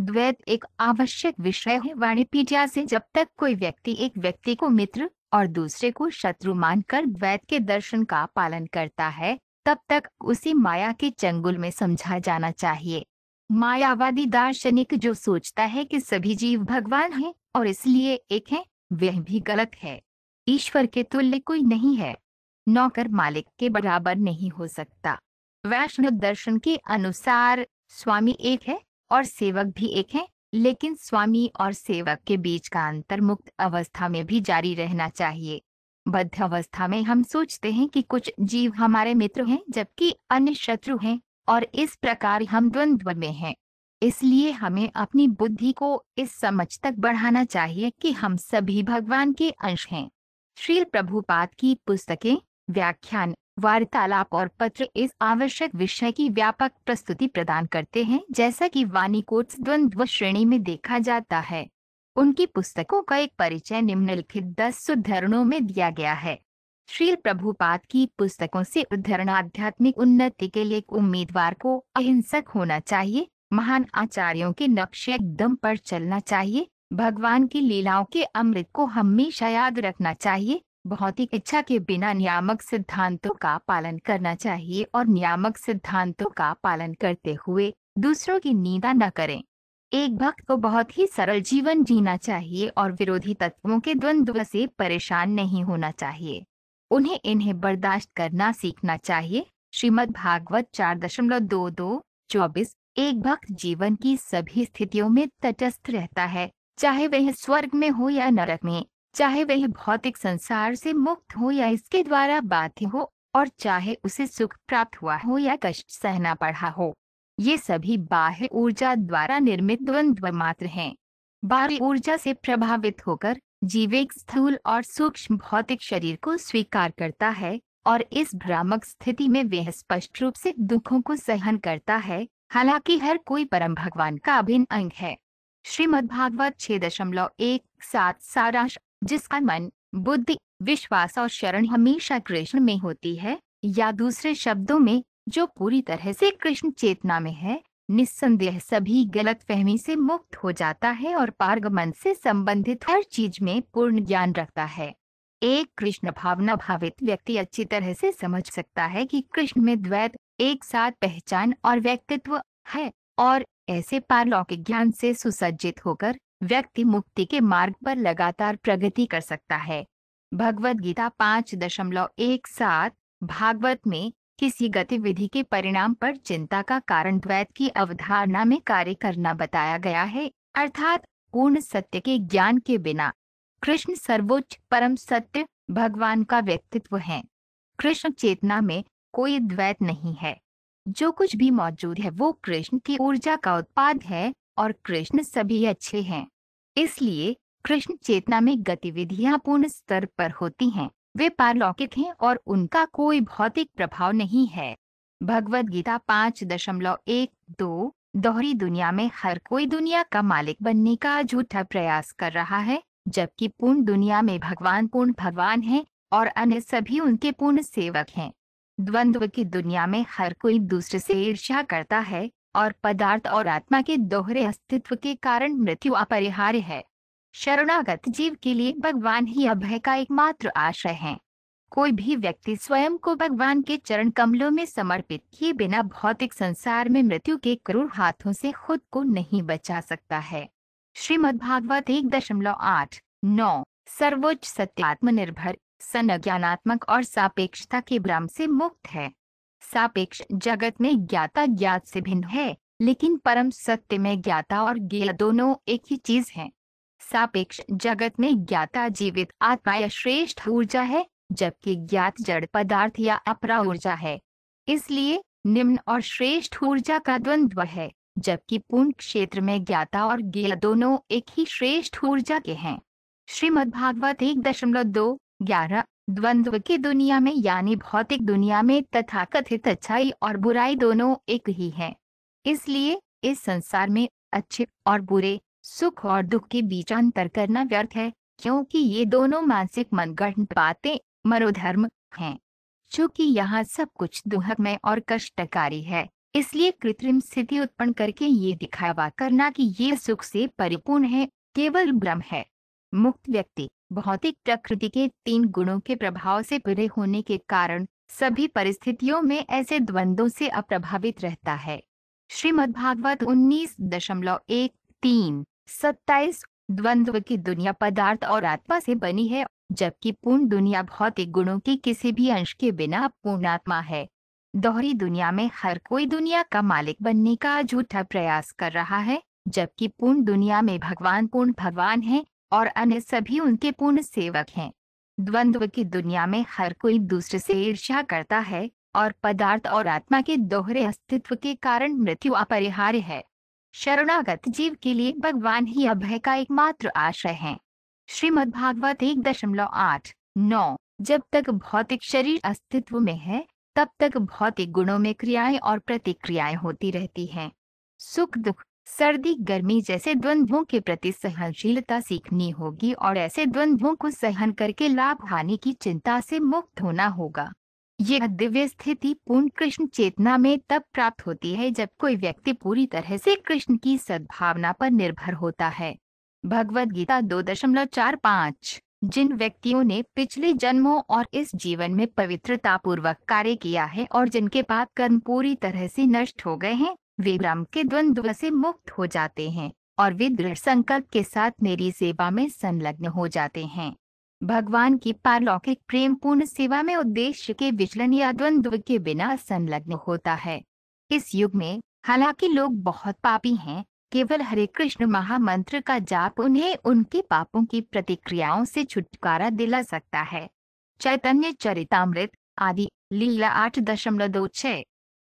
द्वैत एक आवश्यक विषय है पीटिया से जब तक कोई व्यक्ति एक व्यक्ति को मित्र और दूसरे को शत्रु मानकर द्वैत के दर्शन का पालन करता है तब तक उसे माया के चंगुल में समझा जाना चाहिए मायावादी दार्शनिक जो सोचता है कि सभी जीव भगवान हैं और इसलिए एक हैं, वह भी गलत है ईश्वर के तुल्य कोई नहीं है नौकर मालिक के बराबर नहीं हो सकता वैष्णव दर्शन के अनुसार स्वामी एक है और सेवक भी एक हैं, लेकिन स्वामी और सेवक के बीच का अंतर मुक्त अवस्था में भी जारी रहना चाहिए बद्ध अवस्था में हम सोचते हैं कि कुछ जीव हमारे मित्र हैं जबकि अन्य शत्रु हैं और इस प्रकार हम द्वंद्व में हैं इसलिए हमें अपनी बुद्धि को इस समझ तक बढ़ाना चाहिए कि हम सभी भगवान के अंश हैं श्री प्रभुपाद की पुस्तकें व्याख्यान वार्तालाप और पत्र इस आवश्यक विषय की व्यापक प्रस्तुति प्रदान करते हैं जैसा कि वानीकोट्स द्वंद्व श्रेणी में देखा जाता है उनकी पुस्तकों का एक परिचय निम्नलिखित दस उद्धरणों में दिया गया है श्रील प्रभुपाद की पुस्तकों से उद्धरण आध्यात्मिक उन्नति के लिए एक उम्मीदवार को अहिंसक होना चाहिए महान आचार्यों के नक्शे एकदम पर चलना चाहिए भगवान की लीलाओं के अमृत को हमेशा याद रखना चाहिए भौतिक इच्छा के बिना नियामक सिद्धांतों का पालन करना चाहिए और नियामक सिद्धांतों का पालन करते हुए दूसरों की निंदा न करें एक भक्त को बहुत ही सरल जीवन जीना चाहिए और विरोधी तत्वों के द्वंद्व से परेशान नहीं होना चाहिए उन्हें इन्हें बर्दाश्त करना सीखना चाहिए श्रीमद् भागवत चार दशमलव दो दो चौबीस एक भक्त जीवन की सभी स्थितियों में तटस्थ रहता है चाहे वह स्वर्ग में हो या नरक में चाहे वह भौतिक संसार से मुक्त हो या इसके द्वारा बाध्य हो और चाहे उसे सुख प्राप्त हुआ हो या कष्ट सहना पड़ा हो ये सभी बाह्य ऊर्जा द्वारा निर्मित द्वंद्व मात्र हैं बाह्य ऊर्जा से प्रभावित होकर जीव एक स्थूल और सूक्ष्म भौतिक शरीर को स्वीकार करता है और इस भ्रामक स्थिति में वह स्पष्ट रूप से दुखों को सहन करता है हालांकि हर कोई परम भगवान का अभिन्न अंग है भागवत छह दशमलव एक सात सारांश जिसका मन बुद्धि विश्वास और शरण हमेशा कृष्ण में होती है या दूसरे शब्दों में जो पूरी तरह से कृष्ण चेतना में है निस्संदेह सभी फहमी से मुक्त हो जाता है और पार्गमन से संबंधित हर चीज में पूर्ण ज्ञान रखता है एक कृष्ण भावना भावित व्यक्ति अच्छी तरह से समझ सकता है कि कृष्ण में द्वैत एक साथ पहचान और व्यक्तित्व है और ऐसे पारलौकिक ज्ञान से सुसज्जित होकर व्यक्ति मुक्ति के मार्ग पर लगातार प्रगति कर सकता है भगवद गीता पांच दशमलव एक सात भागवत में किसी गतिविधि के परिणाम पर चिंता का कारण द्वैत की अवधारणा में कार्य करना बताया गया है अर्थात पूर्ण सत्य के ज्ञान के बिना कृष्ण सर्वोच्च परम सत्य भगवान का व्यक्तित्व है कृष्ण चेतना में कोई द्वैत नहीं है जो कुछ भी मौजूद है वो कृष्ण की ऊर्जा का उत्पाद है और कृष्ण सभी अच्छे हैं इसलिए कृष्ण चेतना में गतिविधियां पूर्ण स्तर पर होती हैं वे पारलौकिक हैं और उनका कोई भौतिक प्रभाव नहीं है भगवद गीता पाँच दशमलव एक दो दोहरी दुनिया में हर कोई दुनिया का मालिक बनने का झूठा प्रयास कर रहा है जबकि पूर्ण दुनिया में भगवान पूर्ण भगवान है और अन्य सभी उनके पूर्ण सेवक हैं द्वंद्व की दुनिया में हर कोई दूसरे से ईर्ष्या करता है और पदार्थ और आत्मा के दोहरे अस्तित्व के कारण मृत्यु अपरिहार्य है शरणागत जीव के लिए भगवान ही अभय का एकमात्र आश्रय है कोई भी व्यक्ति स्वयं को भगवान के चरण कमलों में समर्पित किए बिना भौतिक संसार में मृत्यु के क्रूर हाथों से खुद को नहीं बचा सकता है श्रीमद भागवत एक दशमलव आठ नौ सर्वोच्च सत्यात्मनिर्भर संज्ञानात्मक और सापेक्षता के भ्रम से मुक्त है सापेक्ष जगत में ज्ञाता ज्ञात से भिन्न है लेकिन परम सत्य में ज्ञाता और ज्ञेय दोनों एक ही चीज है सापेक्ष जगत में ज्ञाता जीवित आत्मा या श्रेष्ठ ऊर्जा है जबकि ज्ञात जड़ पदार्थ या अपरा ऊर्जा है इसलिए निम्न और श्रेष्ठ ऊर्जा का द्वंद्व है जबकि पूर्ण क्षेत्र में ज्ञाता और गेल दोनों एक ही श्रेष्ठ ऊर्जा के हैं भागवत एक दशमलव दो ग्यारह द्वंद्व की दुनिया में यानी भौतिक दुनिया में तथा कथित अच्छाई और बुराई दोनों एक ही है इसलिए इस संसार में अच्छे और बुरे सुख और दुख के बीच अंतर करना व्यर्थ है क्योंकि ये दोनों मानसिक मनगढ़ बातें मनोधर्म हैं चूंकि यहाँ सब कुछ दुहकमय और कष्टकारी है इसलिए कृत्रिम स्थिति उत्पन्न करके ये दिखावा करना कि ये सुख से परिपूर्ण है केवल ब्रह्म है मुक्त व्यक्ति भौतिक प्रकृति के तीन गुणों के प्रभाव से पूरे होने के कारण सभी परिस्थितियों में ऐसे द्वंद्वों से अप्रभावित रहता है भागवत उन्नीस दशमलव एक तीन सत्ताईस द्वंद्व की दुनिया पदार्थ और आत्मा से बनी है जबकि पूर्ण दुनिया भौतिक गुणों के किसी भी अंश के बिना आत्मा है दोहरी दुनिया में हर कोई दुनिया का मालिक बनने का झूठा प्रयास कर रहा है जबकि पूर्ण दुनिया में भगवान पूर्ण भगवान है और अन्य सभी उनके पूर्ण सेवक हैं द्वंद्व की दुनिया में हर कोई दूसरे से ईर्ष्या करता है और पदार्थ और आत्मा के दोहरे अस्तित्व के कारण मृत्यु अपरिहार्य है शरणागत जीव के लिए भगवान ही अभय का एकमात्र आश्रय है श्रीमद भागवत एक दशमलव आठ नौ जब तक भौतिक शरीर अस्तित्व में है तब तक भौतिक गुणों में क्रियाएं और प्रतिक्रियाएं होती रहती हैं सुख दुख सर्दी गर्मी जैसे द्वंद्वों के प्रति सहनशीलता सीखनी होगी और ऐसे द्वंद्वों को सहन करके लाभ हानि की चिंता से मुक्त होना होगा यह दिव्य स्थिति पूर्ण कृष्ण चेतना में तब प्राप्त होती है जब कोई व्यक्ति पूरी तरह से कृष्ण की सद्भावना पर निर्भर होता है भगवद गीता दो दशमलव चार पाँच जिन व्यक्तियों ने पिछले जन्मों और इस जीवन में पवित्रता पूर्वक कार्य किया है और जिनके पाप कर्म पूरी तरह से नष्ट हो गए हैं वे भ्रम के द्वंद्व से मुक्त हो जाते हैं और वे दृढ़ संकल्प के साथ मेरी सेवा में संलग्न हो जाते हैं भगवान की पारलौकिक प्रेम पूर्ण सेवा में उद्देश्य के विचलन या द्वंद्व के बिना संलग्न होता है इस युग में हालांकि लोग बहुत पापी हैं केवल हरे कृष्ण महामंत्र का जाप उन्हें उनके पापों की प्रतिक्रियाओं से छुटकारा दिला सकता है चैतन्य चरितमृत आदि लीला आठ दशमलव दो छह